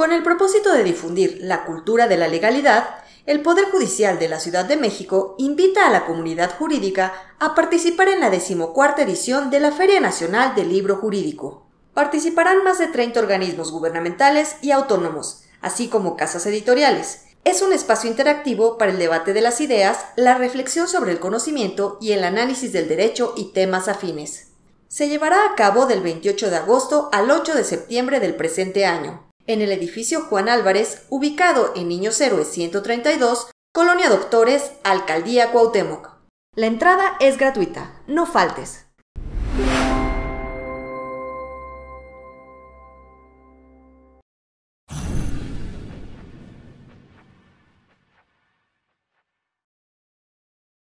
Con el propósito de difundir la cultura de la legalidad, el Poder Judicial de la Ciudad de México invita a la comunidad jurídica a participar en la decimocuarta edición de la Feria Nacional del Libro Jurídico. Participarán más de 30 organismos gubernamentales y autónomos, así como casas editoriales. Es un espacio interactivo para el debate de las ideas, la reflexión sobre el conocimiento y el análisis del derecho y temas afines. Se llevará a cabo del 28 de agosto al 8 de septiembre del presente año en el edificio Juan Álvarez, ubicado en Niños Héroes 132, Colonia Doctores, Alcaldía Cuauhtémoc. La entrada es gratuita, no faltes.